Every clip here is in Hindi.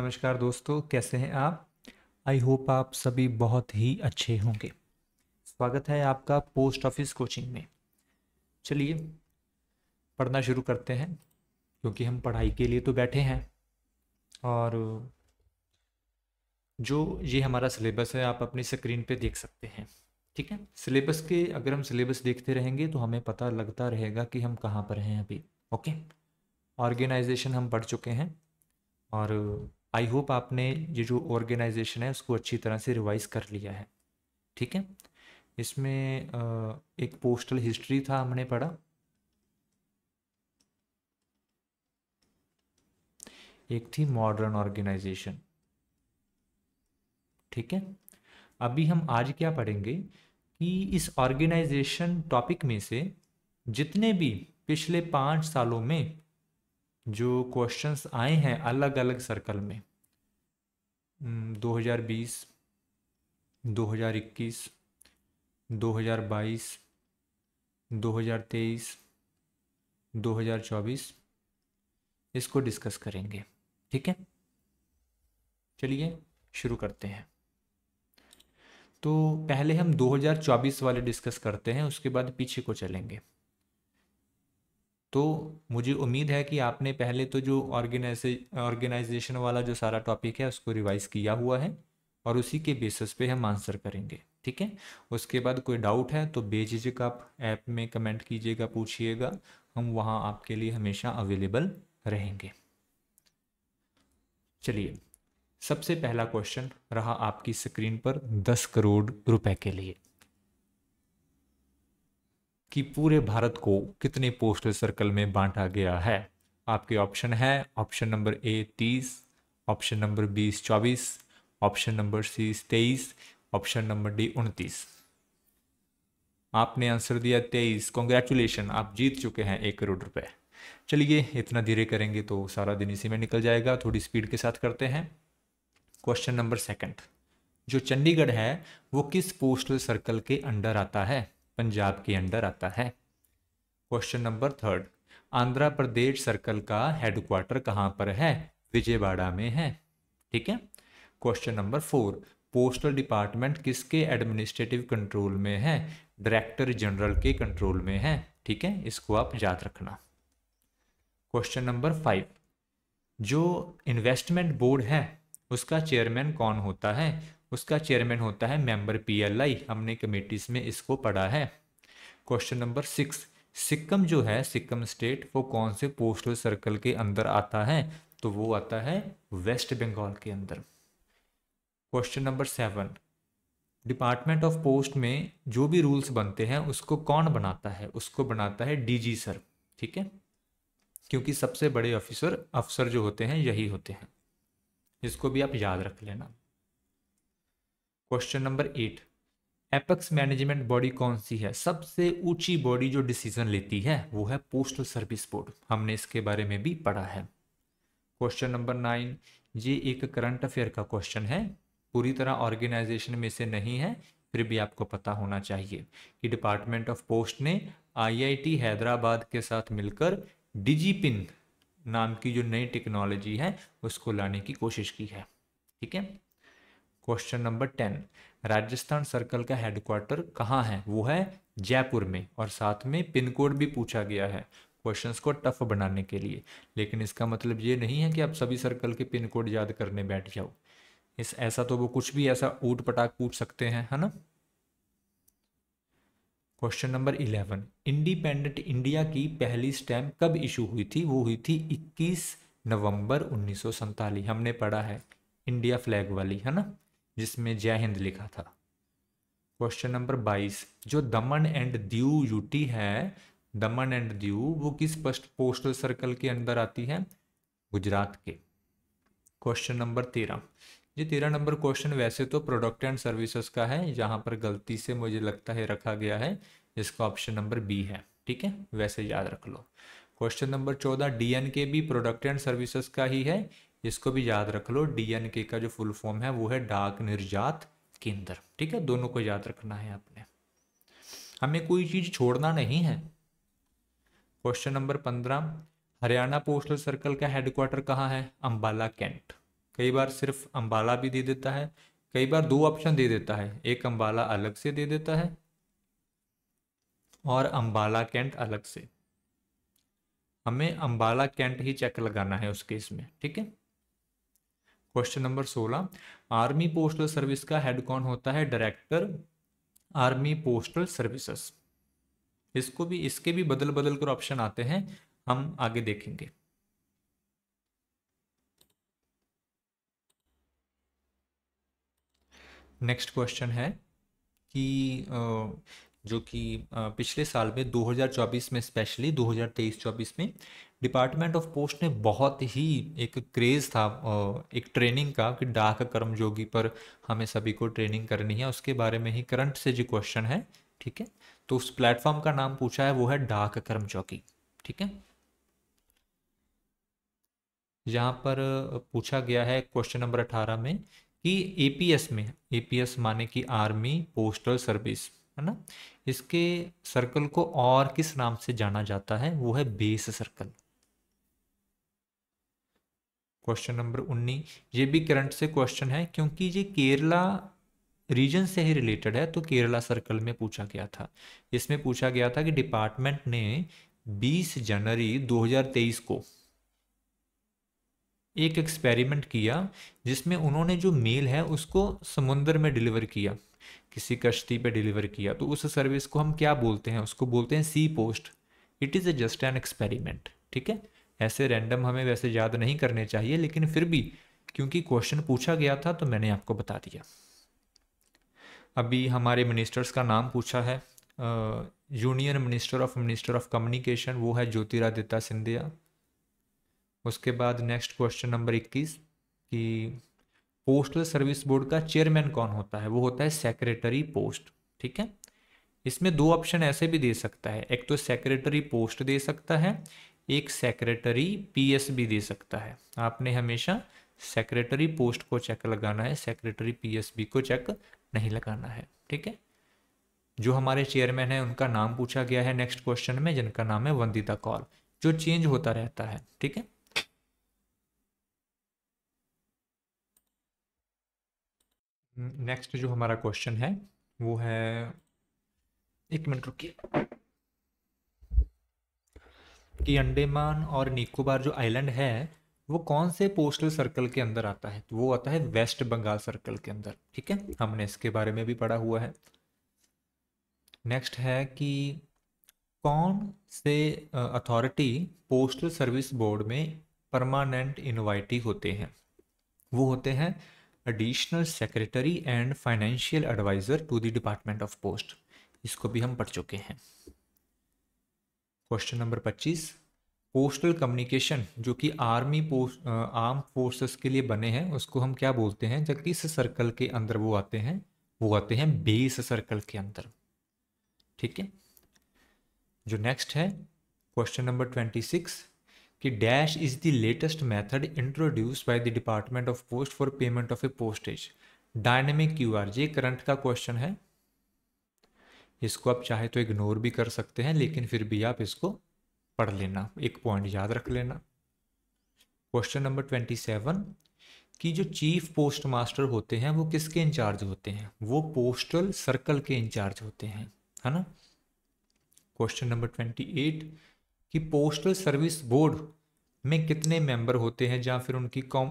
नमस्कार दोस्तों कैसे हैं आप आई होप आप सभी बहुत ही अच्छे होंगे स्वागत है आपका पोस्ट ऑफिस कोचिंग में चलिए पढ़ना शुरू करते हैं क्योंकि हम पढ़ाई के लिए तो बैठे हैं और जो ये हमारा सिलेबस है आप अपनी स्क्रीन पे देख सकते हैं ठीक है सिलेबस के अगर हम सिलेबस देखते रहेंगे तो हमें पता लगता रहेगा कि हम कहाँ पर हैं अभी ओके ऑर्गेनाइजेशन हम पढ़ चुके हैं और आई होप आपने ये जो ऑर्गेनाइजेशन है उसको अच्छी तरह से रिवाइज कर लिया है ठीक है इसमें एक पोस्टल हिस्ट्री था हमने पढ़ा एक थी मॉडर्न ऑर्गेनाइजेशन ठीक है अभी हम आज क्या पढ़ेंगे कि इस ऑर्गेनाइजेशन टॉपिक में से जितने भी पिछले पाँच सालों में जो क्वेश्चंस आए हैं अलग अलग सर्कल में 2023 हम्म, 2024 इसको डिस्कस करेंगे ठीक है चलिए शुरू करते हैं तो पहले हम 2024 वाले डिस्कस करते हैं उसके बाद पीछे को चलेंगे तो मुझे उम्मीद है कि आपने पहले तो जो ऑर्गेनाइजे ऑर्गेनाइजेशन वाला जो सारा टॉपिक है उसको रिवाइज किया हुआ है और उसी के बेसिस पे हम आंसर करेंगे ठीक है उसके बाद कोई डाउट है तो बेझिझक आप ऐप में कमेंट कीजिएगा पूछिएगा हम वहाँ आपके लिए हमेशा अवेलेबल रहेंगे चलिए सबसे पहला क्वेश्चन रहा आपकी स्क्रीन पर दस करोड़ रुपए के लिए कि पूरे भारत को कितने पोस्टल सर्कल में बांटा गया है आपके ऑप्शन है ऑप्शन नंबर ए तीस ऑप्शन नंबर बी चौबीस ऑप्शन नंबर सी तेईस ऑप्शन नंबर डी उनतीस आपने आंसर दिया तेईस कॉन्ग्रेचुलेशन आप जीत चुके हैं एक करोड़ रुपए चलिए इतना धीरे करेंगे तो सारा दिन इसी में निकल जाएगा थोड़ी स्पीड के साथ करते हैं क्वेश्चन नंबर सेकंड जो चंडीगढ़ है वो किस पोस्टल सर्कल के अंडर आता है पंजाब के अंडर आता है question number third Andhra Pradesh circle का हेडक्वार्टर कहाँ पर है विजयवाड़ा में है ठीक है question number four postal department किसके एडमिनिस्ट्रेटिव कंट्रोल में है डायरेक्टर जनरल के कंट्रोल में है ठीक है इसको आप याद रखना क्वेश्चन नंबर फाइव जो इन्वेस्टमेंट बोर्ड है उसका चेयरमैन कौन होता है उसका चेयरमैन होता है मेंबर पीएलआई हमने कमेटीज में इसको पढ़ा है क्वेश्चन नंबर सिक्स सिक्किम जो है सिक्किम स्टेट वो कौन से पोस्टल सर्कल के अंदर आता है तो वो आता है वेस्ट बंगाल के अंदर question number seven department of post में जो भी रूल्स बनते हैं उसको कौन बनाता है उसको बनाता है डीजी सर ठीक है क्योंकि सबसे बड़े ऑफिसर अफसर जो होते हैं यही होते हैं इसको भी आप याद रख लेना question number eight apex management body कौन सी है सबसे ऊंची बॉडी जो डिसीजन लेती है वो है पोस्टल सर्विस बोर्ड हमने इसके बारे में भी पढ़ा है क्वेश्चन नंबर नाइन ये एक करंट अफेयर का क्वेश्चन है पूरी तरह ऑर्गेनाइजेशन में से नहीं है फिर भी आपको पता होना चाहिए कि डिपार्टमेंट ऑफ पोस्ट ने आईआईटी हैदराबाद के साथ मिलकर डिजीपिन नाम की जो नई टेक्नोलॉजी है उसको लाने की कोशिश की है ठीक है question number ten Rajasthan circle का हेडक्वार्टर कहाँ है वो है जयपुर में और साथ में पिन कोड भी पूछा गया है क्वेश्चंस को टफ बनाने के लिए लेकिन इसका मतलब ये नहीं है कि आप सभी सर्कल के पिन कोड याद करने बैठ जाओ इस ऐसा तो वो कुछ भी ऐसा ऊट पटाख पूछ सकते हैं है ना question number eleven independent India की पहली स्टैम्प कब इशू हुई थी वो हुई थी इक्कीस नवंबर उन्नीस हमने पढ़ा है इंडिया फ्लैग वाली है ना जिसमें जय हिंद लिखा था क्वेश्चन नंबर 22 जो दमन एंड दीव यूटी है दमन एंड दीव वो किस पोस्टल सर्कल के अंदर आती है गुजरात के क्वेश्चन नंबर तेरह ये तेरह नंबर क्वेश्चन वैसे तो प्रोडक्ट एंड सर्विसेज का है जहाँ पर गलती से मुझे लगता है रखा गया है जिसका ऑप्शन नंबर बी है ठीक है वैसे याद रख लो क्वेश्चन नंबर चौदह डीएनके भी प्रोडक्ट एंड सर्विसेज का ही है इसको भी याद रख लो डीएनके का जो फुल फॉर्म है वो है डाक निर्जात केंद्र ठीक है दोनों को याद रखना है आपने हमें कोई चीज छोड़ना नहीं है क्वेश्चन नंबर पंद्रह हरियाणा पोस्टल सर्कल का हेडक्वार्टर कहाँ है अंबाला कैंट कई बार सिर्फ अंबाला भी दे देता है कई बार दो ऑप्शन दे देता है एक अंबाला अलग से दे देता है और अंबाला कैंट अलग से हमें अंबाला कैंट ही चेक लगाना है उस केस में ठीक है क्वेश्चन नंबर सोलह आर्मी पोस्टल सर्विस का हेड कौन होता है डायरेक्टर आर्मी पोस्टल सर्विसेस इसको भी इसके भी बदल बदल कर ऑप्शन आते हैं हम आगे देखेंगे नेक्स्ट क्वेश्चन है कि जो कि पिछले साल में 2024 में स्पेशली 2023-24 में डिपार्टमेंट ऑफ पोस्ट ने बहुत ही एक क्रेज़ था एक ट्रेनिंग का कि डाक कर्मयोगी पर हमें सभी को ट्रेनिंग करनी है उसके बारे में ही करंट से जो क्वेश्चन है ठीक है तो उस प्लेटफॉर्म का नाम पूछा है वो है डाक कर्मचौकी ठीक है यहाँ पर पूछा गया है क्वेश्चन नंबर अठारह में कि एपीएस में एपीएस माने कि आर्मी पोस्टल सर्विस है ना इसके सर्कल को और किस नाम से जाना जाता है वो है बेस सर्कल क्वेश्चन नंबर उन्नीस ये भी करंट से क्वेश्चन है क्योंकि ये केरला रीजन से ही रिलेटेड है तो केरला सर्कल में पूछा गया था इसमें पूछा गया था कि डिपार्टमेंट ने 20 जनवरी 2023 को एक एक्सपेरिमेंट किया जिसमें उन्होंने जो मेल है उसको समुंदर में डिलीवर किया किसी कश्ती पे डिलीवर किया तो उस सर्विस को हम क्या बोलते हैं उसको बोलते हैं C post it is a just an experiment ठीक है ऐसे रैंडम हमें वैसे याद नहीं करने चाहिए लेकिन फिर भी क्योंकि क्वेश्चन पूछा गया था तो मैंने आपको बता दिया अभी हमारे मिनिस्टर्स का नाम पूछा है union minister of minister of communication वो है ज्योतिरादित्य सिंधिया उसके बाद नेक्स्ट क्वेश्चन नंबर इक्कीस कि पोस्टल सर्विस बोर्ड का चेयरमैन कौन होता है वो होता है सेक्रेटरी पोस्ट ठीक है इसमें दो ऑप्शन ऐसे भी दे सकता है एक तो सेक्रेटरी पोस्ट दे सकता है एक सेक्रेटरी पीएस भी दे सकता है आपने हमेशा सेक्रेटरी पोस्ट को चेक लगाना है सेक्रेटरी पीएसबी को चेक नहीं लगाना है ठीक है जो हमारे चेयरमैन है उनका नाम पूछा गया है नेक्स्ट क्वेश्चन में जिनका नाम है वंदिता कौर जो चेंज होता रहता है ठीक है नेक्स्ट जो हमारा क्वेश्चन है वो है एक मिनट रुकिए कि अंडेमान और निकोबार जो आइलैंड है वो कौन से पोस्टल सर्कल के अंदर आता है तो वो आता है वेस्ट बंगाल सर्कल के अंदर ठीक है हमने इसके बारे में भी पढ़ा हुआ है नेक्स्ट है कि कौन से अथॉरिटी पोस्टल सर्विस बोर्ड में परमानेंट इन्वाइटी होते हैं वो होते हैं additional secretary and financial adviser to the department of post इसको भी हम पढ़ चुके हैं क्वेश्चन नंबर पच्चीस पोस्टल कम्युनिकेशन जो कि आर्मी पोस्ट आर्म फोर्सेस के लिए बने हैं उसको हम क्या बोलते हैं जब किस सर्कल के अंदर वो आते हैं वो आते हैं बेस सर्कल के अंदर ठीक है जो नेक्स्ट है क्वेश्चन नंबर ट्वेंटी सिक्स कि dash is the latest method introduce by the department of post for payment of a postage dynamic Q R ये करंट का क्वेश्चन है इसको आप चाहे तो इग्नोर भी कर सकते हैं लेकिन फिर भी आप इसको पढ़ लेना एक पॉइंट याद रख लेना क्वेश्चन नंबर ट्वेंटी सेवन कि जो चीफ पोस्ट मास्टर होते हैं वो किसके इंचार्ज होते हैं वो पोस्टल सर्कल के इंचार्ज होते हैं है ना क्वेश्चन नंबर ट्वेंटी एट कि पोस्टल सर्विस बोर्ड में कितने मेंबर होते हैं या फिर उनकी कॉम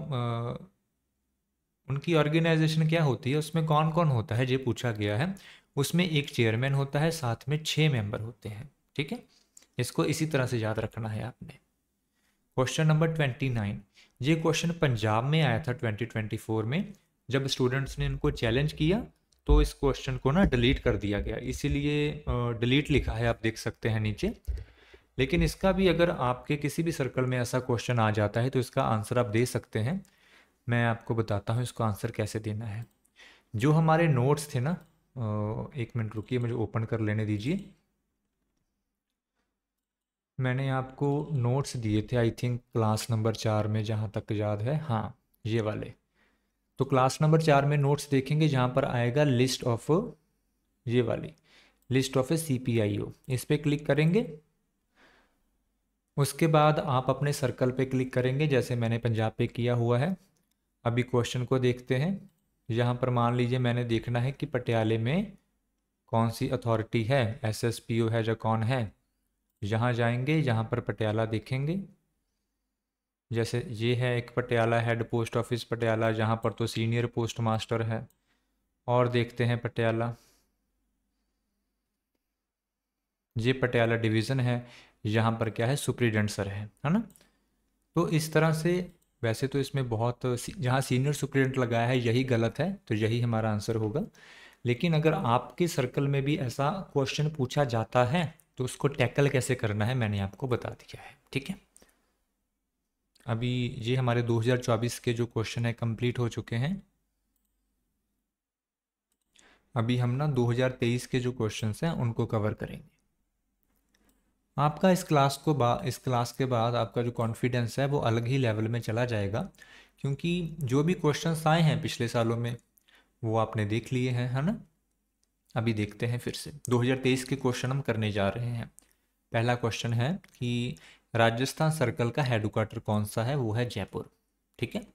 उनकी ऑर्गेनाइजेशन क्या होती है उसमें कौन कौन होता है ये पूछा गया है उसमें एक चेयरमैन होता है साथ में छः मेंबर होते हैं ठीक है इसको इसी तरह से याद रखना है आपने क्वेश्चन नंबर ट्वेंटी नाइन ये क्वेश्चन पंजाब में आया था ट्वेंटी ट्वेंटी फोर में जब स्टूडेंट्स ने इनको चैलेंज किया तो इस क्वेश्चन को ना डिलीट कर दिया गया इसीलिए डिलीट लिखा है आप देख सकते हैं नीचे लेकिन इसका भी अगर आपके किसी भी सर्कल में ऐसा क्वेश्चन आ जाता है तो इसका आंसर आप दे सकते हैं मैं आपको बताता हूँ इसको आंसर कैसे देना है जो हमारे नोट्स थे ना एक मिनट रुकिए मुझे ओपन कर लेने दीजिए मैंने आपको नोट्स दिए थे आई थिंक क्लास नंबर चार में जहाँ तक याद है हाँ ये वाले तो क्लास नंबर चार में नोट्स देखेंगे जहाँ पर आएगा लिस्ट ऑफ ये वाली list of A C P I O इस पर क्लिक करेंगे उसके बाद आप अपने सर्कल पे क्लिक करेंगे जैसे मैंने पंजाब पे किया हुआ है अभी क्वेश्चन को देखते हैं यहाँ पर मान लीजिए मैंने देखना है कि पटियाले में कौन सी अथॉरिटी है एस एस पी ओ है या कौन है यहाँ जाएंगे यहाँ पर पटियाला देखेंगे जैसे ये है एक Patiala head post office Patiala जहाँ पर तो सीनियर पोस्ट मास्टर है और देखते हैं पटियाला ये पटियाला डिवीज़न है यहाँ पर क्या है सुप्रीडेंट सर है है ना तो इस तरह से वैसे तो इसमें बहुत जहाँ सीनियर सुप्रीडेंट लगाया है यही गलत है तो यही हमारा आंसर होगा लेकिन अगर आपके सर्कल में भी ऐसा क्वेश्चन पूछा जाता है तो उसको टैकल कैसे करना है मैंने आपको बता दिया है ठीक है अभी ये हमारे 2024 के जो क्वेश्चन है कंप्लीट हो चुके हैं अभी हम ना 2023 के जो क्वेश्चंस हैं उनको कवर करेंगे आपका इस क्लास को बा इस क्लास के बाद आपका जो कॉन्फिडेंस है वो अलग ही लेवल में चला जाएगा क्योंकि जो भी क्वेश्चन आए हैं पिछले सालों में वो आपने देख लिए हैं है ना अभी देखते हैं फिर से 2023 के क्वेश्चन हम करने जा रहे हैं पहला क्वेश्चन है कि राजस्थान सर्कल का हेड क्वार्टर कौन सा है वो है जयपुर ठीक है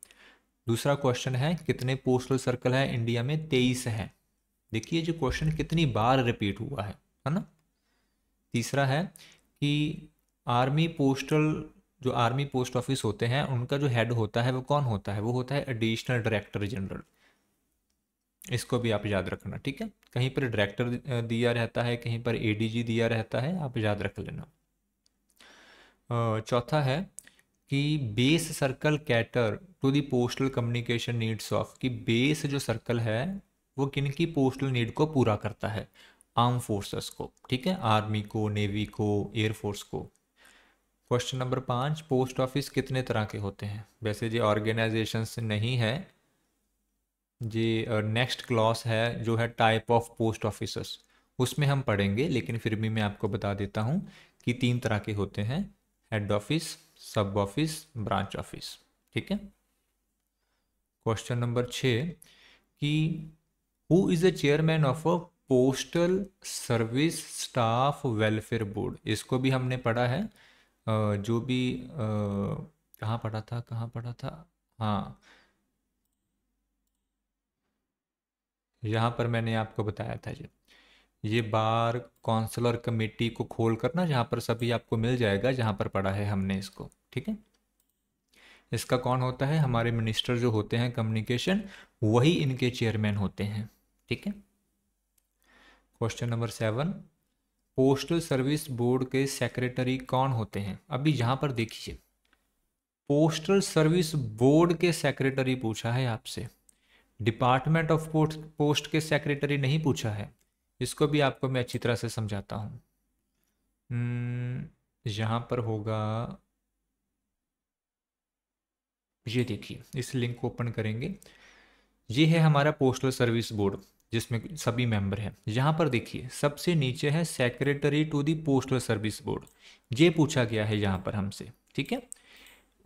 दूसरा क्वेश्चन है कितने पोस्टल सर्कल है इंडिया में तेईस है देखिए जो क्वेश्चन कितनी बार रिपीट हुआ है है ना तीसरा है कि आर्मी पोस्टल जो आर्मी पोस्ट ऑफिस होते हैं उनका जो हेड होता है वो कौन होता है वो होता है एडिशनल डायरेक्टर जनरल इसको भी आप याद रखना ठीक है कहीं पर डायरेक्टर दिया रहता है कहीं पर एडीजी दिया रहता है आप याद रख लेना चौथा है कि base circle cater to the postal communication needs of कि बेस जो सर्कल है वो किन की पोस्टल नीड को पूरा करता है आर्म फोर्सेस को ठीक है आर्मी को नेवी को एयरफोर्स को क्वेश्चन नंबर पाँच पोस्ट ऑफिस कितने तरह के होते हैं वैसे ये ऑर्गेनाइजेशंस नहीं है ये नेक्स्ट क्लॉस है जो है टाइप ऑफ पोस्ट ऑफिसर्स उसमें हम पढ़ेंगे लेकिन फिर भी मैं आपको बता देता हूँ कि तीन तरह के होते हैं head office sub office branch office ठीक है क्वेश्चन नंबर छ कि who is a chairman of a postal service staff welfare board इसको भी हमने पढ़ा है जो भी कहाँ पढ़ा था कहाँ पढ़ा था हाँ यहाँ पर मैंने आपको बताया था जी ये बार काउंसलर कमेटी को खोल कर ना जहाँ पर सभी आपको मिल जाएगा जहाँ पर पढ़ा है हमने इसको ठीक है इसका कौन होता है हमारे मिनिस्टर जो होते हैं कम्युनिकेशन वही इनके चेयरमैन होते हैं ठीक है question number seven postal service board के सेक्रेटरी कौन होते हैं अभी यहाँ पर देखिए पोस्टल सर्विस बोर्ड के सेक्रेटरी पूछा है आपसे डिपार्टमेंट ऑफ पोस्ट पोस्ट के सेक्रेटरी नहीं पूछा है इसको भी आपको मैं अच्छी तरह से समझाता हूँ hmm, यहाँ पर होगा ये देखिए इस लिंक को ओपन करेंगे ये है हमारा पोस्टल सर्विस बोर्ड जिसमें सभी मेंबर हैं यहाँ पर देखिए सबसे नीचे है secretary to the postal service board ये पूछा गया है यहाँ पर हमसे ठीक है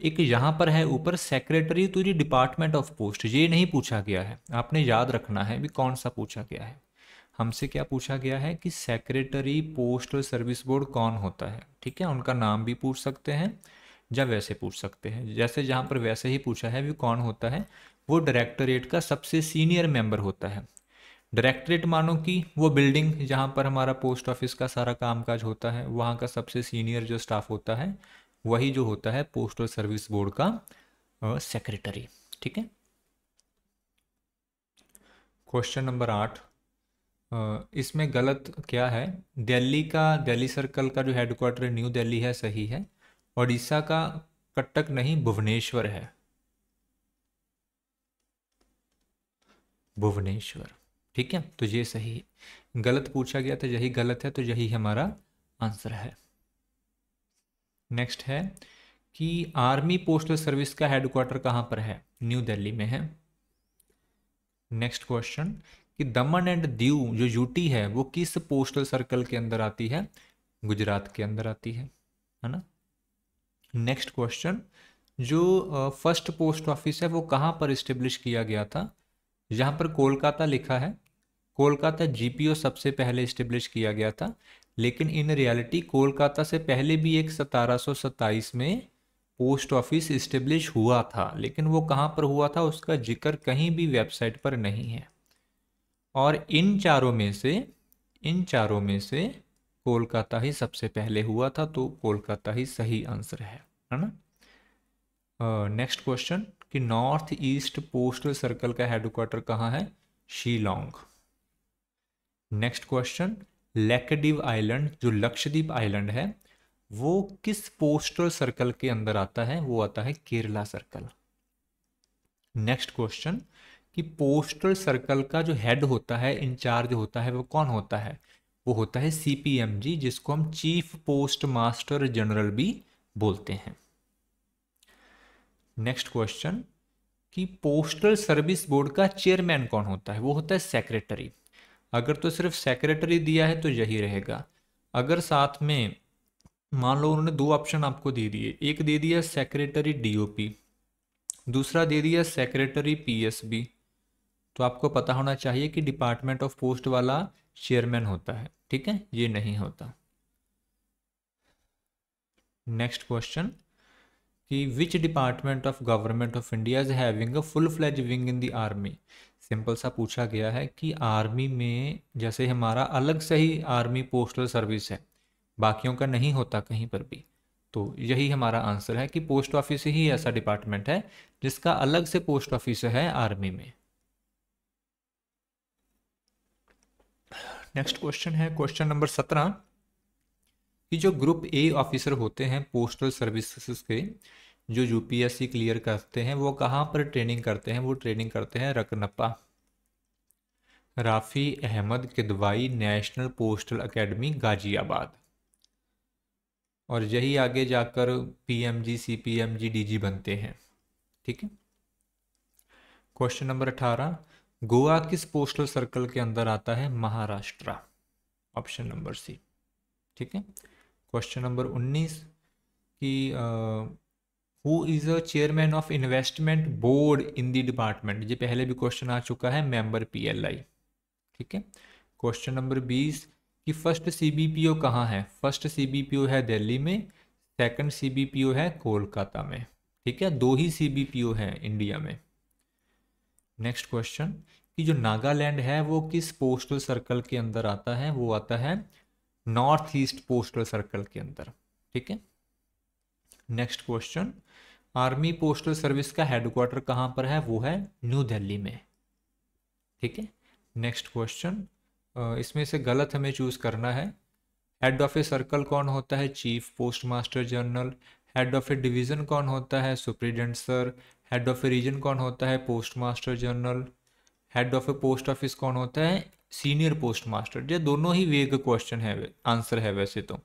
एक यहाँ पर है ऊपर secretary to the department of post ये नहीं पूछा गया है आपने याद रखना है भी कौन सा पूछा गया है हमसे क्या पूछा गया है कि सेक्रेटरी पोस्टल सर्विस बोर्ड कौन होता है ठीक है उनका नाम भी पूछ सकते हैं या वैसे पूछ सकते हैं जैसे जहाँ पर वैसे ही पूछा है भी कौन होता है वो डायरेक्टोरेट का सबसे सीनियर मेंबर होता है डायरेक्टरेट मानो कि वो बिल्डिंग जहाँ पर हमारा पोस्ट ऑफिस का सारा कामकाज होता है वहाँ का सबसे सीनियर जो स्टाफ होता है वही जो होता है पोस्टल सर्विस बोर्ड का सेक्रेटरी ठीक है क्वेश्चन नंबर आठ इसमें गलत क्या है दिल्ली का दिल्ली सर्कल का जो हेडक्वार्टर न्यू दिल्ली है सही है ओडिशा का कटक नहीं भुवनेश्वर है भुवनेश्वर ठीक है तो ये सही है गलत पूछा गया था यही गलत है तो यही हमारा आंसर है नेक्स्ट है कि आर्मी पोस्टल सर्विस का हेडक्वार्टर कहां पर है न्यू दिल्ली में है नेक्स्ट क्वेश्चन कि दमन एंड दीव जो यूटी है वो किस पोस्टल सर्कल के अंदर आती है गुजरात के अंदर आती है है ना नेक्स्ट क्वेश्चन जो फर्स्ट पोस्ट ऑफिस है वो कहां पर स्टेब्लिश किया गया था यहाँ पर कोलकाता लिखा है कोलकाता जीपीओ सबसे पहले इस्टेब्लिश किया गया था लेकिन इन रियलिटी कोलकाता से पहले भी एक सतारह में पोस्ट ऑफिस इस्टेब्लिश हुआ था लेकिन वो कहाँ पर हुआ था उसका जिक्र कहीं भी वेबसाइट पर नहीं है और इन चारों में से इन चारों में से कोलकाता ही सबसे पहले हुआ था तो कोलकाता ही सही आंसर है है ना नेक्स्ट क्वेश्चन कि नॉर्थ ईस्ट पोस्टल सर्कल का हेडक्वार्टर कहाँ है Shillong next question Laccadive island जो लक्षद्वीप आइलैंड है वो किस पोस्टल सर्कल के अंदर आता है वो आता है केरला सर्कल नेक्स्ट क्वेश्चन कि पोस्टल सर्कल का जो हेड होता है इंचार्ज होता है वो कौन होता है वो होता है सीपीएमजी जिसको हम चीफ पोस्ट मास्टर जनरल भी बोलते हैं नेक्स्ट क्वेश्चन कि पोस्टल सर्विस बोर्ड का चेयरमैन कौन होता है वो होता है सेक्रेटरी अगर तो सिर्फ सेक्रेटरी दिया है तो यही रहेगा अगर साथ में मान लो उन्होंने दो ऑप्शन आपको दे दिए एक दे दिया सेक्रेटरी डीओपी दूसरा दे दिया सेक्रेटरी पीएसबी तो आपको पता होना चाहिए कि डिपार्टमेंट ऑफ पोस्ट वाला चेयरमैन होता है ठीक है ये नहीं होता नेक्स्ट क्वेश्चन कि which department of government of India is having a full fledge wing in the army simple सा पूछा गया है कि आर्मी में जैसे हमारा अलग से ही आर्मी पोस्टल सर्विस है बाकियों का नहीं होता कहीं पर भी तो यही हमारा आंसर है कि पोस्ट ऑफिस ही ऐसा डिपार्टमेंट है जिसका अलग से पोस्ट ऑफिस है आर्मी में नेक्स्ट क्वेश्चन है क्वेश्चन नंबर सत्रह कि जो ग्रुप ए ऑफिसर होते हैं पोस्टल सर्विसेज के जो यूपीएससी क्लियर करते हैं वो कहाँ पर ट्रेनिंग करते हैं वो ट्रेनिंग करते हैं रकनपा Rafi Ahmed Kidwai national postal academy Ghaziabad और यही आगे जाकर पीएमजी सीपीएमजी डीजी बनते हैं ठीक है क्वेश्चन नंबर अठारह गोवा किस पोस्टल सर्कल के अंदर आता है महाराष्ट्र ऑप्शन नंबर सी ठीक है क्वेश्चन नंबर उन्नीस कि who is a chairman of investment board in the department ये पहले भी क्वेश्चन आ चुका है मेंबर पीएलआई ठीक है क्वेश्चन नंबर बीस कि फर्स्ट सीबीपीओ कहाँ है फर्स्ट सीबीपीओ है दिल्ली में सेकंड सीबीपीओ है कोलकाता में ठीक है दो ही सीबीपीओ हैं इंडिया में नेक्स्ट क्वेश्चन कि जो नागालैंड है वो किस पोस्टल सर्कल के अंदर आता है वो आता है नॉर्थ ईस्ट पोस्टल सर्कल के अंदर ठीक है next question army postal service का हेडक्वार्टर कहाँ पर है वो है न्यू दिल्ली में ठीक है नेक्स्ट क्वेश्चन इसमें से गलत हमें चूज करना है हेड ऑफ ए सर्कल कौन होता है chief post master general head of a division कौन होता है superintendent sir head of a region कौन होता है post master general head of a post office कौन होता है सीनियर पोस्ट मास्टर ये दोनों ही वेग क्वेश्चन है आंसर है वैसे तो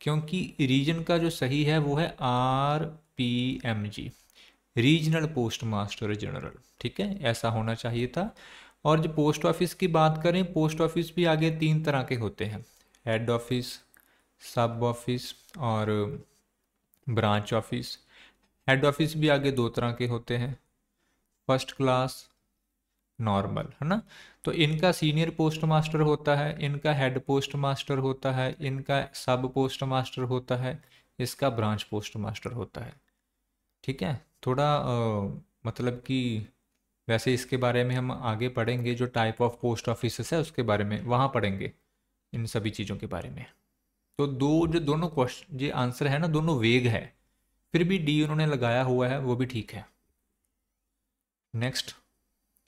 क्योंकि रीजन का जो सही है वो है R P M G regional post master general ठीक है ऐसा होना चाहिए था और जो पोस्ट ऑफिस की बात करें पोस्ट ऑफिस भी आगे तीन तरह के होते हैं हेड ऑफिस सब ऑफिस और ब्रांच ऑफिस हेड ऑफिस भी आगे दो तरह के होते हैं फर्स्ट क्लास नॉर्मल है ना तो इनका सीनियर पोस्ट मास्टर होता है इनका हेड पोस्ट मास्टर होता है इनका सब पोस्ट मास्टर होता है इसका ब्रांच पोस्ट मास्टर होता है ठीक है थोड़ा आ, मतलब कि वैसे इसके बारे में हम आगे पढ़ेंगे जो टाइप ऑफ पोस्ट ऑफिस है उसके बारे में वहाँ पढ़ेंगे इन सभी चीज़ों के बारे में तो दो जो दोनों क्वेश्चन ये आंसर है ना दोनों वेग है फिर भी डी उन्होंने लगाया हुआ है वो भी ठीक है नेक्स्ट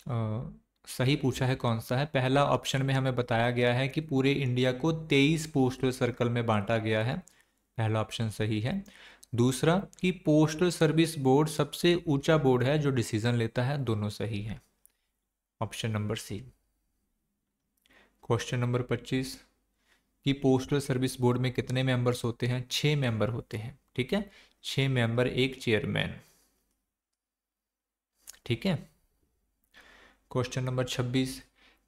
सही पूछा है कौन सा है पहला ऑप्शन में हमें बताया गया है कि पूरे इंडिया को तेईस पोस्टल सर्कल में बांटा गया है पहला ऑप्शन सही है दूसरा कि पोस्टल सर्विस बोर्ड सबसे ऊंचा बोर्ड है जो डिसीजन लेता है दोनों सही है option number C question number पच्चीस कि पोस्टल सर्विस बोर्ड में कितने मेंबर्स होते हैं छह मेंबर होते हैं ठीक है छह मेंबर एक चेयरमैन ठीक है क्वेश्चन नंबर छब्बीस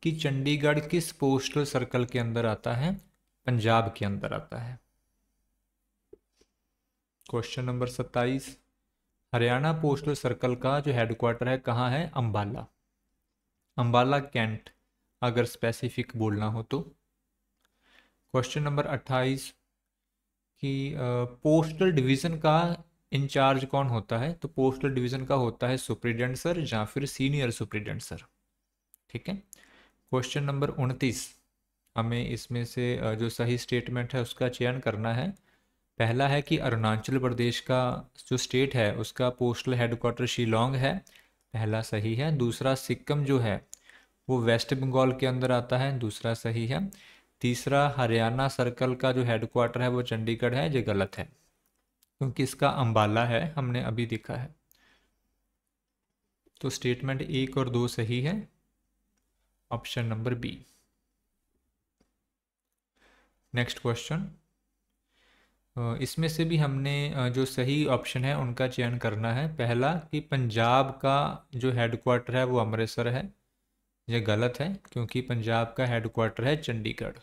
कि चंडीगढ़ किस पोस्टल सर्कल के अंदर आता है पंजाब के अंदर आता है क्वेश्चन नंबर सत्ताईस हरियाणा पोस्टल सर्कल का जो हेडक्वार्टर है कहाँ है अंबाला अंबाला कैंट अगर स्पेसिफिक बोलना हो तो क्वेश्चन नंबर अट्ठाईस कि पोस्टल डिवीज़न का इंचार्ज कौन होता है तो पोस्टल डिवीज़न का होता है सुप्रीडेंट सर या फिर सीनियर सुप्रीडेंट सर ठीक है क्वेश्चन नंबर उनतीस हमें इसमें से जो सही स्टेटमेंट है उसका चयन करना है पहला है कि अरुणाचल प्रदेश का जो स्टेट है उसका पोस्टल हेडक्वार्टर शिलोंग है पहला सही है दूसरा सिक्किम जो है वो वेस्ट बंगाल के अंदर आता है दूसरा सही है तीसरा हरियाणा सर्कल का जो हेडक्वार्टर है वो चंडीगढ़ है ये गलत है क्योंकि इसका अंबाला है हमने अभी देखा है तो स्टेटमेंट एक और दो सही है option number B. Next question uh, इसमें से भी हमने uh, जो सही ऑप्शन है उनका चयन करना है पहला कि पंजाब का जो हेडक्वार्टर है वो अमृतसर है यह गलत है क्योंकि पंजाब का हेडक्वार्टर है चंडीगढ़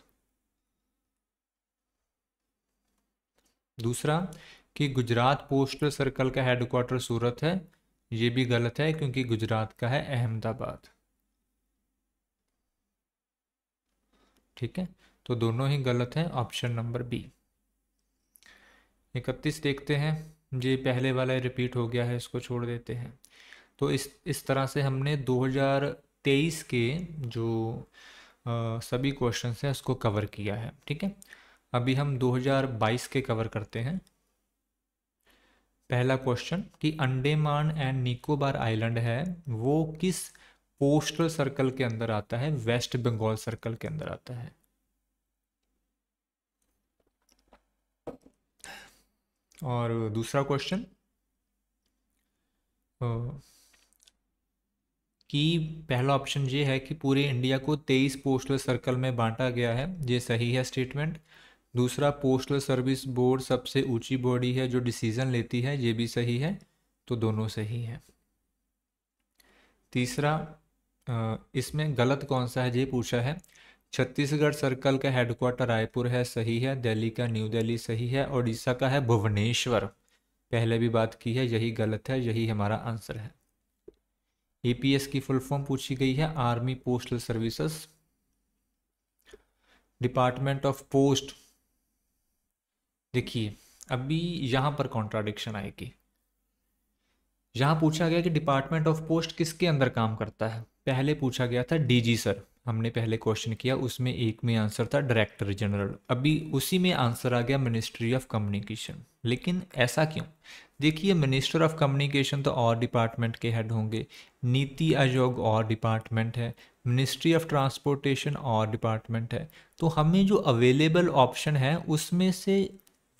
दूसरा कि गुजरात पोस्टल सर्कल का हेडक्वार्टर सूरत है ये भी गलत है क्योंकि गुजरात का है अहमदाबाद ठीक है तो दोनों ही गलत हैं ऑप्शन नंबर बी इकतीस देखते हैं जी पहले वाला रिपीट हो गया है इसको छोड़ देते हैं तो इस इस तरह से हमने 2023 के जो आ, सभी क्वेश्चन हैं उसको कवर किया है ठीक है अभी हम 2022 के कवर करते हैं पहला क्वेश्चन कि अंडेमान एंड निकोबार आइलैंड है वो किस आ, कोस्टल सर्कल के अंदर आता है वेस्ट बंगाल सर्कल के अंदर आता है और दूसरा क्वेश्चन कि पहला ऑप्शन ये है कि पूरे इंडिया को 23 पोस्टल सर्कल में बांटा गया है ये सही है स्टेटमेंट दूसरा पोस्टल सर्विस बोर्ड सबसे ऊंची बॉडी है जो डिसीजन लेती है ये भी सही है तो दोनों सही है तीसरा इसमें गलत कौन सा है ये पूछा है छत्तीसगढ़ सर्कल का हेडक्वार्टर रायपुर है सही है दिल्ली का न्यू दिल्ली सही है उड़ीसा का है भुवनेश्वर पहले भी बात की है यही गलत है यही हमारा आंसर है एपीएस e की फुल फॉर्म पूछी गई है army postal services department of post देखिए अभी यहाँ पर कॉन्ट्राडिक्शन आएगी यहाँ पूछा गया कि डिपार्टमेंट ऑफ पोस्ट किसके अंदर काम करता है पहले पूछा गया था डीजी सर हमने पहले क्वेश्चन किया उसमें एक में आंसर था डायरेक्टर जनरल अभी उसी में आंसर आ गया मिनिस्ट्री ऑफ कम्युनिकेशन लेकिन ऐसा क्यों देखिए मिनिस्टर ऑफ कम्युनिकेशन तो और डिपार्टमेंट के हेड होंगे नीति आयोग और डिपार्टमेंट है मिनिस्ट्री ऑफ ट्रांसपोर्टेशन और डिपार्टमेंट है तो हमें जो अवेलेबल ऑप्शन है उसमें से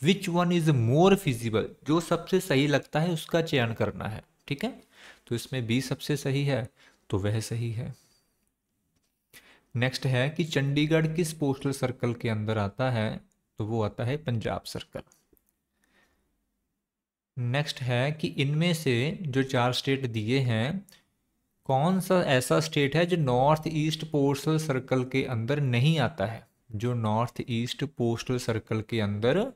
which one is more feasible जो सबसे सही लगता है उसका चयन करना है ठीक है तो इसमें बी सबसे सही है तो वह सही है नेक्स्ट है कि चंडीगढ़ किस पोस्टल सर्कल के अंदर आता है तो वो आता है पंजाब सर्कल नेक्स्ट है कि इनमें से जो चार स्टेट दिए हैं कौन सा ऐसा स्टेट है जो नॉर्थ ईस्ट पोस्टल सर्कल के अंदर नहीं आता है जो नॉर्थ ईस्ट पोस्टल सर्कल के अंदर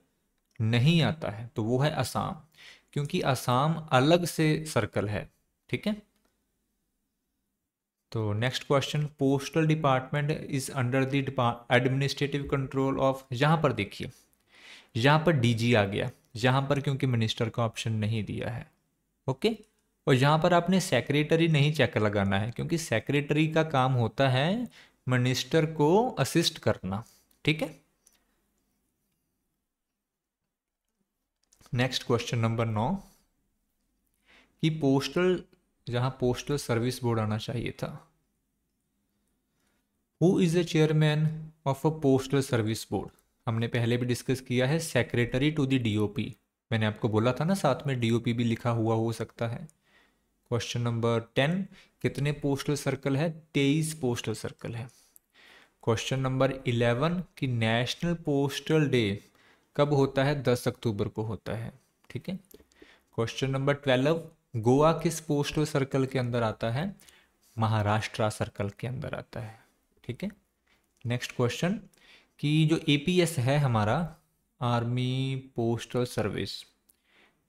नहीं आता है तो वो है असम क्योंकि असम अलग से सर्कल है ठीक है तो next question postal department is under the administrative control of यहाँ पर देखिए यहाँ पर डीजी आ गया यहाँ पर क्योंकि मिनिस्टर का ऑप्शन नहीं दिया है ओके और यहाँ पर आपने सेक्रेटरी नहीं चेक लगाना है क्योंकि सेक्रेटरी का काम होता है मिनिस्टर को असिस्ट करना ठीक है नेक्स्ट क्वेश्चन नंबर नौ कि पोस्टल जहां पोस्टल सर्विस बोर्ड आना चाहिए था who is a chairman of a postal service board हमने पहले भी डिस्कस किया है सेक्रेटरी टू द डीओपी मैंने आपको बोला था ना साथ में डीओपी भी लिखा हुआ हो सकता है क्वेश्चन नंबर टेन कितने पोस्टल सर्कल है तेईस पोस्टल सर्कल है क्वेश्चन नंबर इलेवन कि नेशनल पोस्टल डे कब होता है दस अक्टूबर को होता है ठीक है क्वेश्चन नंबर ट्वेल्व गोवा किस पोस्टल सर्कल के अंदर आता है महाराष्ट्र सर्कल के अंदर आता है ठीक है नेक्स्ट क्वेश्चन कि जो एपीएस है हमारा आर्मी पोस्टल सर्विस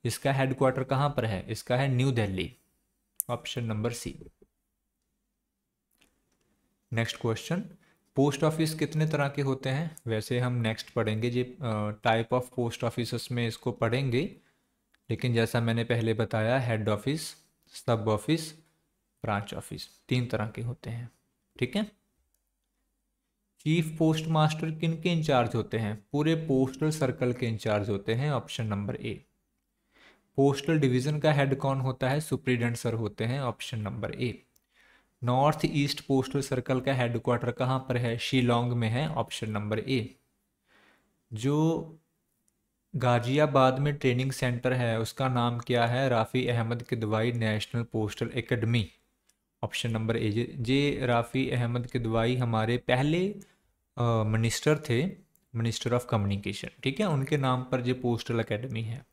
इसका हेडक्वार्टर कहाँ पर है इसका है New Delhi option number C next question post office कितने तरह के होते हैं वैसे हम नेक्स्ट पढ़ेंगे जी टाइप ऑफ पोस्ट ऑफिस में इसको पढ़ेंगे लेकिन जैसा मैंने पहले बताया head office sub office branch office तीन तरह के होते हैं ठीक है चीफ पोस्ट मास्टर किन के इंचार्ज होते हैं पूरे पोस्टल सर्कल के इंचार्ज होते हैं option number A postal division का हेड कौन होता है सुप्रीडेंट सर होते हैं option number A north east postal circle का हेडक्वार्टर कहाँ पर है शिलोंग में है ऑप्शन नंबर ए जो गाजियाबाद में ट्रेनिंग सेंटर है उसका नाम क्या है Rafi Ahmed Kidwai national postal academy option number A J Rafi Ahmed Kidwai हमारे पहले मिनिस्टर थे मिनिस्टर ऑफ कम्युनिकेशन ठीक है उनके नाम पर जो पोस्टल एकेडमी है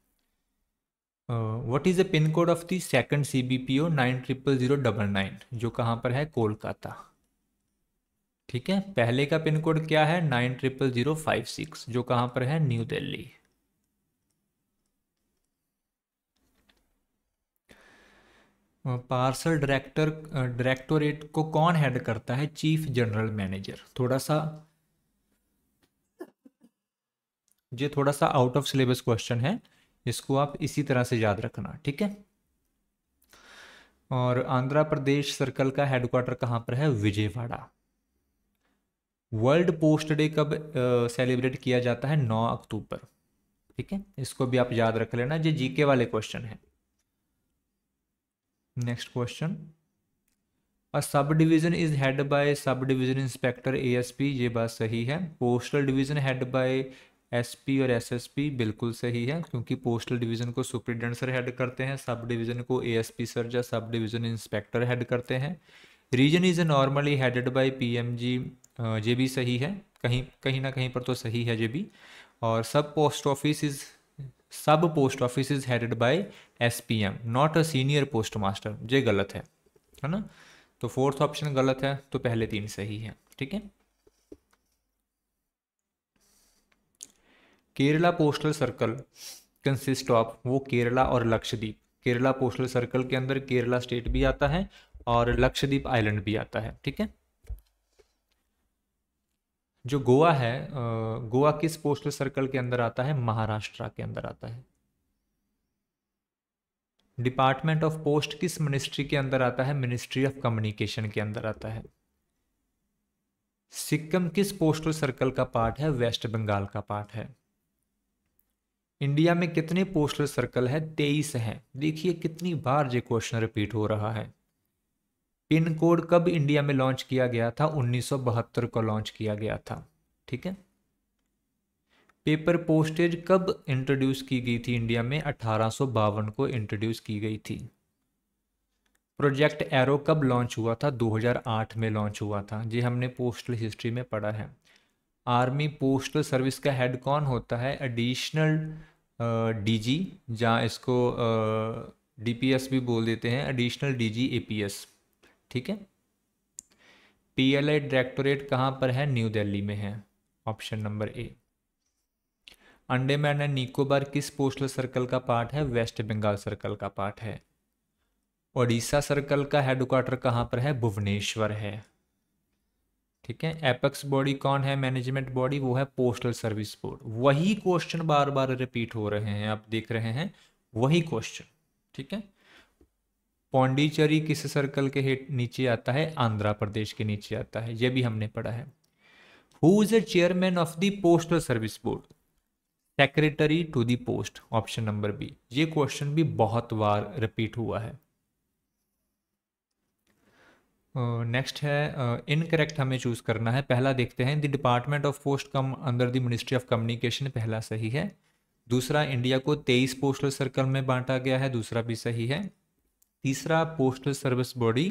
what is the pin code of the second C B P O nine triple zero double nine जो कहाँ पर है कोलकाता ठीक है पहले का पिन कोड क्या है nine triple zero five six जो कहाँ पर है New Delhi parcel director directorate को कौन हेड करता है चीफ जनरल मैनेजर थोड़ा सा ये थोड़ा सा आउट ऑफ सिलेबस क्वेश्चन है इसको आप इसी तरह से याद रखना ठीक है और आंध्र प्रदेश सर्कल का हेडक्वार्टर कहाँ पर है विजयवाड़ा वर्ल्ड पोस्ट डे कब सेलिब्रेट किया जाता है 9 अक्टूबर ठीक है इसको भी आप याद रख लेना ये जीके वाले क्वेश्चन है next question next is head by sub head inspector A S P ये बात सही है postal division by S SP और एसएसपी बिल्कुल सही है क्योंकि पोस्टल डिवीजन को सुप्रिटेंडेंट सर हेड करते हैं सब डिवीजन को एएसपी सर या सब डिवीजन इंस्पेक्टर हेड करते हैं region is normally headed by PMG ये भी सही है कहीं कहीं ना कहीं पर तो सही है ये भी और sub post office is sub post office is headed by S P M not a senior postmaster ये गलत है है ना तो फोर्थ ऑप्शन गलत है तो पहले तीन सही है ठीक है Kerala postal circle consist of वो केरला और लक्षद्वीप केरला पोस्टल सर्कल के अंदर केरला स्टेट भी आता है और लक्षद्वीप आइलैंड भी आता है ठीक है जो गोवा है गोवा किस पोस्टल सर्कल के अंदर आता है महाराष्ट्र के अंदर आता है डिपार्टमेंट ऑफ पोस्ट किस मिनिस्ट्री के अंदर आता है मिनिस्ट्री ऑफ कम्युनिकेशन के अंदर आता है सिक्किम किस पोस्टल सर्कल का पार्ट है वेस्ट बंगाल का पार्ट है इंडिया में कितने पोस्टल सर्कल है तेईस हैं देखिए कितनी बार ये क्वेश्चन रिपीट हो रहा है पिन कोड कब इंडिया में लॉन्च किया गया था उन्नीस को लॉन्च किया गया था ठीक है पेपर पोस्टेज कब इंट्रोड्यूस की गई थी इंडिया में अठारह को इंट्रोड्यूस की गई थी प्रोजेक्ट एरो कब लॉन्च हुआ था 2008 में लॉन्च हुआ था जी हमने पोस्टल हिस्ट्री में पढ़ा है आर्मी पोस्टल सर्विस का हेड कौन होता है एडिशनल डीजी जहाँ इसको डीपीएस भी बोल देते हैं एडिशनल डीजी एपीएस ठीक है पीएलआई डायरेक्टोरेट कहाँ पर है न्यू दिल्ली में है option number A Andaman and Nicobar किस पोस्टल सर्कल का पार्ट है वेस्ट बंगाल सर्कल का पार्ट है ओडिशा सर्कल का हेडक्वार्टर कहाँ पर है भुवनेश्वर है ठीक है एपेक्स बॉडी कौन है मैनेजमेंट बॉडी वो है पोस्टल सर्विस बोर्ड वही क्वेश्चन बार बार रिपीट हो रहे हैं आप देख रहे हैं वही क्वेश्चन ठीक है पौंडीचेरी किस सर्कल के हेट नीचे आता है आंध्र प्रदेश के नीचे आता है यह भी हमने पढ़ा है who is a chairman of the postal service board secretary to the post option number B ये क्वेश्चन भी बहुत बार रिपीट हुआ है नेक्स्ट uh, है इनकरेक्ट uh, हमें चूज करना है पहला देखते हैं the department of post come under the ministry of communication पहला सही है दूसरा इंडिया को तेईस पोस्टल सर्कल में बांटा गया है दूसरा भी सही है तीसरा postal service body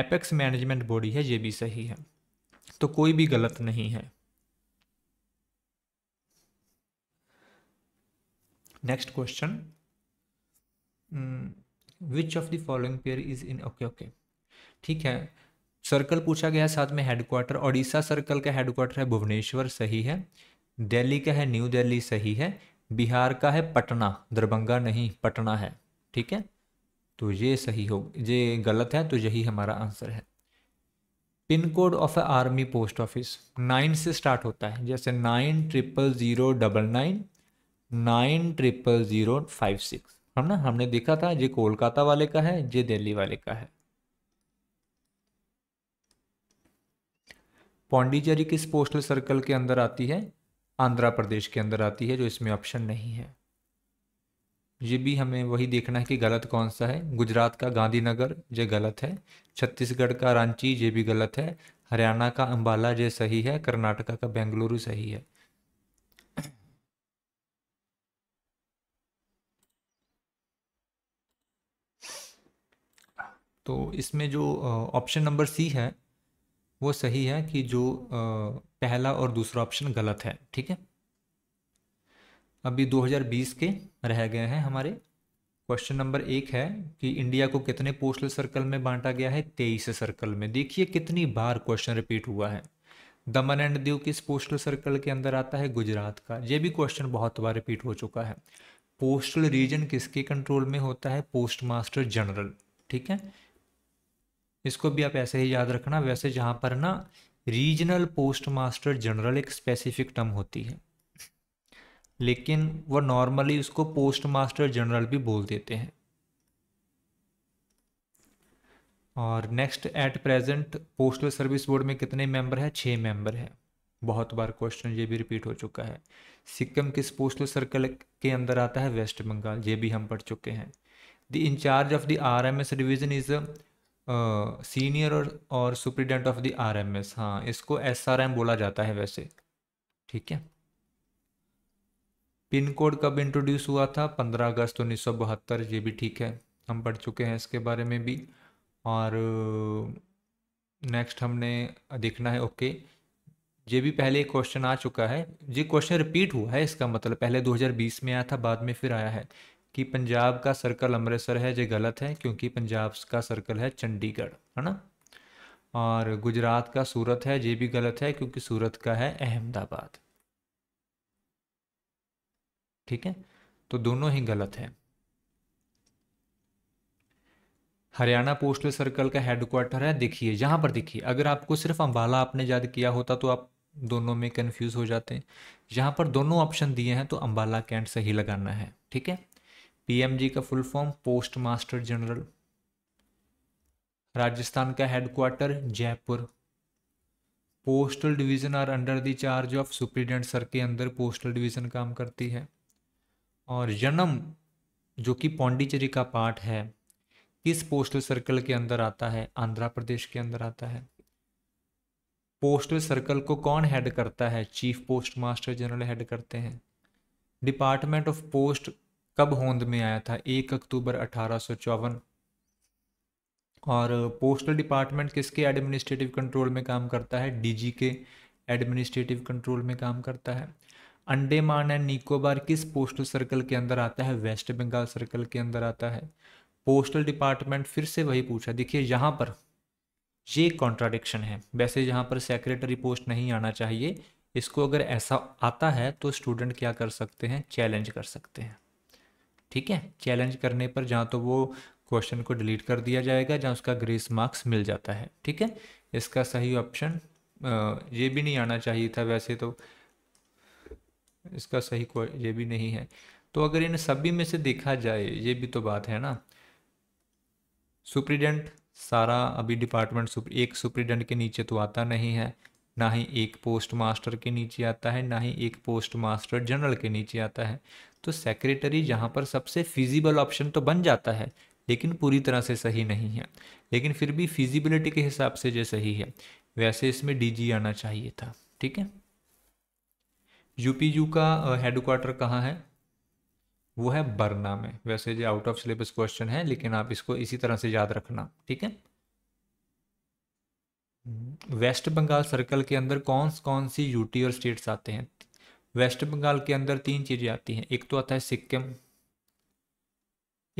apex management body है ये भी सही है तो कोई भी गलत नहीं है next question which of the following pair is in okay okay ठीक है सर्कल पूछा गया साथ में हेडक्वार्टर ओडिशा सर्कल का हेडक्वार्टर है भुवनेश्वर सही है दिल्ली का है न्यू दिल्ली सही है बिहार का है पटना दरभंगा नहीं पटना है ठीक है तो ये सही हो ये गलत है तो यही हमारा आंसर है pin code of a army post office nine से स्टार्ट होता है जैसे nine triple zero double nine nine triple zero five six हम ना हमने देखा था ये कोलकाता वाले का है ये दिल्ली वाले का है पौंडीचेरी किस पोस्टल सर्कल के अंदर आती है आंध्र प्रदेश के अंदर आती है जो इसमें ऑप्शन नहीं है ये भी हमें वही देखना है कि गलत कौन सा है गुजरात का गांधीनगर ये गलत है छत्तीसगढ़ का रांची ये भी गलत है हरियाणा का अंबाला ये सही है कर्नाटका का बेंगलुरु सही है तो इसमें जो ऑप्शन नंबर सी है वो सही है कि जो पहला और दूसरा ऑप्शन गलत है ठीक है अभी 2020 के रह गए हैं हमारे क्वेश्चन नंबर एक है कि इंडिया को कितने पोस्टल सर्कल में बांटा गया है तेईस सर्कल में देखिए कितनी बार क्वेश्चन रिपीट हुआ है दमन एंड दीव किस पोस्टल सर्कल के अंदर आता है गुजरात का ये भी क्वेश्चन बहुत बार रिपीट हो चुका है पोस्टल रीजन किसके कंट्रोल में होता है पोस्ट मास्टर जनरल ठीक है इसको भी आप ऐसे ही याद रखना वैसे जहाँ पर ना रीजनल पोस्ट मास्टर जनरल एक स्पेसिफिक टर्म होती है लेकिन वह नॉर्मली उसको पोस्ट मास्टर जनरल भी बोल देते हैं और next at present postal service board में कितने मेंबर हैं छः मेंबर हैं बहुत बार क्वेश्चन ये भी रिपीट हो चुका है सिक्किम किस पोस्टल सर्कल के अंदर आता है वेस्ट बंगाल ये भी हम पढ़ चुके हैं the incharge of the R M S division is senior और, और superintendent of the R M S हाँ इसको एस आर एम बोला जाता है वैसे ठीक है पिन कोड कब इंट्रोड्यूस हुआ था 15 अगस्त उन्नीस ये भी ठीक है हम पढ़ चुके हैं इसके बारे में भी और नेक्स्ट हमने देखना है ओके ये भी पहले एक क्वेश्चन आ चुका है ये क्वेश्चन रिपीट हुआ है इसका मतलब पहले 2020 में आया था बाद में फिर आया है कि पंजाब का सर्कल अमृतसर है ये गलत है क्योंकि पंजाब का सर्कल है चंडीगढ़ है ना और गुजरात का सूरत है ये भी गलत है क्योंकि सूरत का है अहमदाबाद ठीक है तो दोनों ही गलत है हरियाणा पोस्टल सर्कल का हेडक्वार्टर है देखिए यहाँ पर देखिए अगर आपको सिर्फ अंबाला आपने याद किया होता तो आप दोनों में कंफ्यूज हो जाते हैं यहां पर दोनों ऑप्शन दिए हैं तो अंबाला कैंट सही लगाना है ठीक है पीएमजी का full form post master general Rajasthan का headquarter Jaipur postal division are under the charge of superintendent sir के अंदर पोस्टल डिवीज़न काम करती है और यनम जो कि पौंडीचेरी का पार्ट है किस पोस्टल सर्कल के अंदर आता है आंध्र प्रदेश के अंदर आता है पोस्टल सर्कल को कौन हेड करता है chief post master general head करते हैं डिपार्टमेंट ऑफ पोस्ट कब होंद में आया था एक अक्टूबर अठारह और पोस्टल डिपार्टमेंट किसके एडमिनिस्ट्रेटिव कंट्रोल में काम करता है डीजी के एडमिनिस्ट्रेटिव कंट्रोल में काम करता है अंडेमान एंड निकोबार किस पोस्टल सर्कल के अंदर आता है वेस्ट बंगाल सर्कल के अंदर आता है पोस्टल डिपार्टमेंट फिर से वही पूछा देखिए यहाँ पर ये कॉन्ट्राडिक्शन है वैसे यहाँ पर सेक्रेटरी पोस्ट नहीं आना चाहिए इसको अगर ऐसा आता है तो स्टूडेंट क्या कर सकते हैं चैलेंज कर सकते हैं ठीक है चैलेंज करने पर जहाँ तो वो क्वेश्चन को डिलीट कर दिया जाएगा जहाँ उसका ग्रेस मार्क्स मिल जाता है ठीक है इसका सही ऑप्शन ये भी नहीं आना चाहिए था वैसे तो इसका सही को ये भी नहीं है तो अगर इन सभी में से देखा जाए ये भी तो बात है ना सुप्रीडेंट सारा अभी डिपार्टमेंट एक सुप्रीडेंट के नीचे तो आता नहीं है ना ही एक पोस्ट मास्टर के नीचे आता है ना ही एक पोस्ट मास्टर जनरल के नीचे आता है तो सेक्रेटरी जहाँ पर सबसे फिजिबल ऑप्शन तो बन जाता है लेकिन पूरी तरह से सही नहीं है लेकिन फिर भी फिजिबिलिटी के हिसाब से जो सही है वैसे इसमें डीजी आना चाहिए था ठीक है यूपीयू का हेडक्वार्टर कहाँ है वो है बरना में वैसे जो आउट ऑफ सिलेबस क्वेश्चन है लेकिन आप इसको इसी तरह से याद रखना ठीक है वेस्ट बंगाल सर्कल के अंदर कौन कौन सी यूटी और स्टेट्स आते हैं वेस्ट बंगाल के अंदर तीन चीज़ें आती हैं एक तो आता है सिक्किम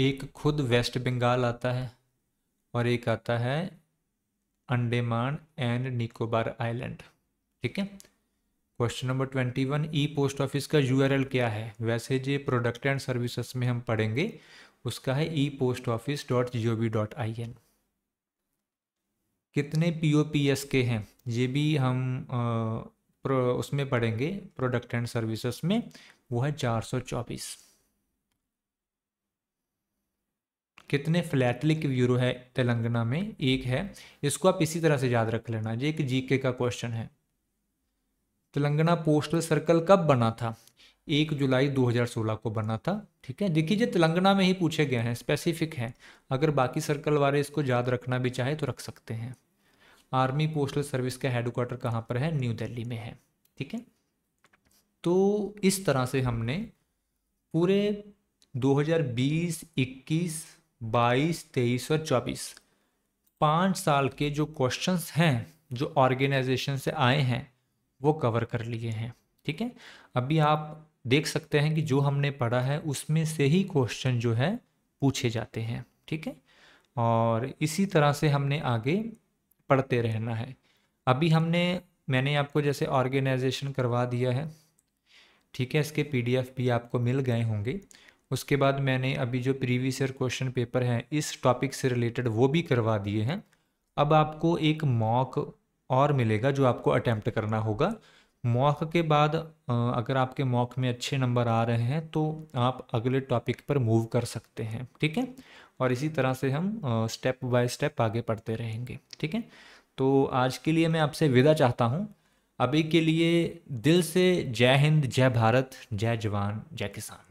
एक खुद वेस्ट बंगाल आता है और एक आता है अंडेमान एंड निकोबार आइलैंड ठीक है question number twenty one e post office का यूआरएल क्या है वैसे जो प्रोडक्ट एंड सर्विसेज में हम पढ़ेंगे उसका है e post office dot G O V dot I N कितने पी ओ पी एस के हैं ये भी हम आ, उसमें पढ़ेंगे प्रोडक्ट एंड सर्विसेज में वो है चार सौ चौबीस कितने फ्लैटलिक ब्यूरो है तेलंगाना में एक है इसको आप इसी तरह से याद रख लेना ये एक जीके का क्वेश्चन है तेलंगाना पोस्टल सर्कल कब बना था एक जुलाई 2016 को बना था ठीक है देखिए जी तेलंगाना में ही पूछे गए हैं स्पेसिफिक हैं अगर बाकी सर्कल वाले इसको याद रखना भी चाहे तो रख सकते हैं आर्मी पोस्टल सर्विस का हेडक्वार्टर कहाँ पर है न्यू दिल्ली में है ठीक है तो इस तरह से हमने पूरे 2020, 21, 22, 23 और 24 पाँच साल के जो क्वेश्चंस हैं जो ऑर्गेनाइजेशन से आए हैं वो कवर कर लिए हैं ठीक है अभी आप देख सकते हैं कि जो हमने पढ़ा है उसमें से ही क्वेश्चन जो है पूछे जाते हैं ठीक है और इसी तरह से हमने आगे पढ़ते रहना है अभी हमने मैंने आपको जैसे ऑर्गेनाइजेशन करवा दिया है ठीक है इसके पीडीएफ भी आपको मिल गए होंगे उसके बाद मैंने अभी जो प्रीवियस ईयर क्वेश्चन पेपर हैं इस टॉपिक से रिलेटेड वो भी करवा दिए हैं अब आपको एक मॉक और मिलेगा जो आपको अटैम्प्ट करना होगा मॉक के बाद अगर आपके मॉक में अच्छे नंबर आ रहे हैं तो आप अगले टॉपिक पर मूव कर सकते हैं ठीक है और इसी तरह से हम स्टेप बाय स्टेप आगे पढ़ते रहेंगे ठीक है तो आज के लिए मैं आपसे विदा चाहता हूँ अभी के लिए दिल से जय हिंद जय भारत जय जवान जय किसान